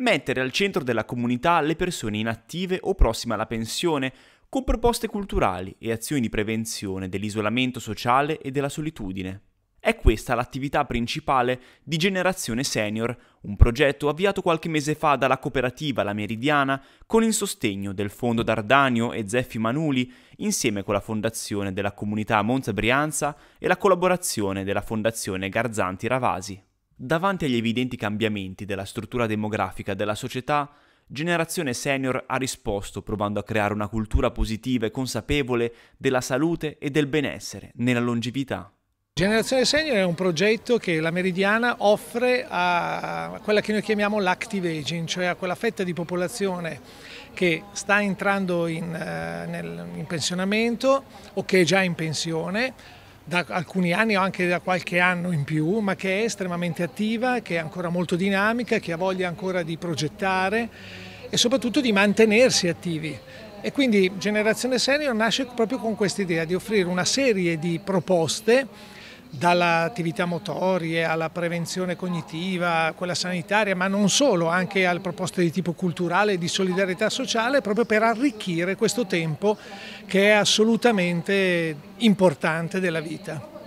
Mettere al centro della comunità le persone inattive o prossime alla pensione, con proposte culturali e azioni di prevenzione dell'isolamento sociale e della solitudine. È questa l'attività principale di Generazione Senior, un progetto avviato qualche mese fa dalla cooperativa La Meridiana con il sostegno del Fondo Dardanio e Zeffi Manuli, insieme con la Fondazione della Comunità Monza Brianza e la collaborazione della Fondazione Garzanti Ravasi. Davanti agli evidenti cambiamenti della struttura demografica della società, Generazione Senior ha risposto provando a creare una cultura positiva e consapevole della salute e del benessere nella longevità. Generazione Senior è un progetto che la Meridiana offre a quella che noi chiamiamo l'active aging, cioè a quella fetta di popolazione che sta entrando in, eh, in pensionamento o che è già in pensione da alcuni anni o anche da qualche anno in più, ma che è estremamente attiva, che è ancora molto dinamica, che ha voglia ancora di progettare e soprattutto di mantenersi attivi. E quindi Generazione Senior nasce proprio con questa idea di offrire una serie di proposte attività motorie alla prevenzione cognitiva, quella sanitaria, ma non solo, anche alle proposte di tipo culturale e di solidarietà sociale, proprio per arricchire questo tempo che è assolutamente importante della vita.